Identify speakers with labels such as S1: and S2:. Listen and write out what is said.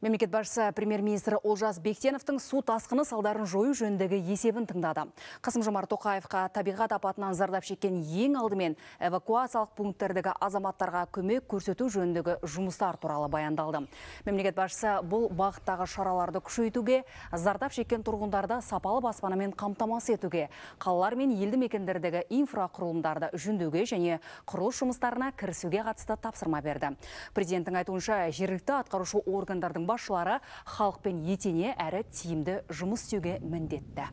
S1: Мемлекет басшысы премьер-министр Олжас Бектеновтың су тасқыны салдарын жою жөніндегі есебін тыңдады. Қасым Жомарт Тоқаевқа табиғат апатынан зардап шеккен ең алдымен эвакуациялық пункттердегі азаматтарға көмек көрсету жөніндегі жұмыстар туралы баяндалды. Мемлекет басшысы бұл бағыттағы шараларды күшейтуге, зардап шеккен тұрғындарды сапалы баспанамен қамтамасыз етуге, қалалар мен елді мекендердегі инфрақұрылымдарды жөндеуге және құрылыс жұмыстарына кірісуге қатысты тапсырма берді. Президенттің айтуынша жергілікті атқарушы органдардың басшылары халықпен етене әрі тиімді жұмыс істеуге міндетті